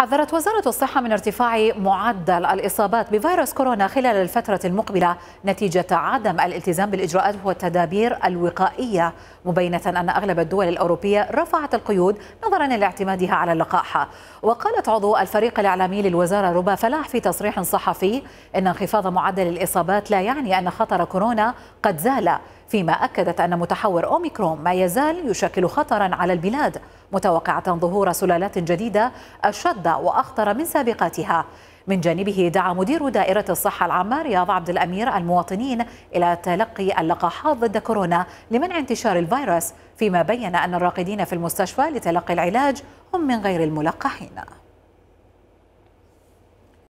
حذرت وزارة الصحة من ارتفاع معدل الإصابات بفيروس كورونا خلال الفترة المقبلة نتيجة عدم الالتزام بالإجراءات والتدابير الوقائية مبينة أن أغلب الدول الأوروبية رفعت القيود نظرا لاعتمادها على اللقاح وقالت عضو الفريق الإعلامي للوزارة ربا فلاح في تصريح صحفي إن انخفاض معدل الإصابات لا يعني أن خطر كورونا قد زال فيما أكدت أن متحور أوميكرون ما يزال يشكل خطرا على البلاد متوقعة ظهور سلالات جديدة أشد وأخطر من سابقاتها من جانبه دعا مدير دائرة الصحة العامة رياض عبد الأمير المواطنين إلى تلقي اللقاحات ضد كورونا لمنع انتشار الفيروس فيما بين أن الراقدين في المستشفى لتلقي العلاج هم من غير الملقحين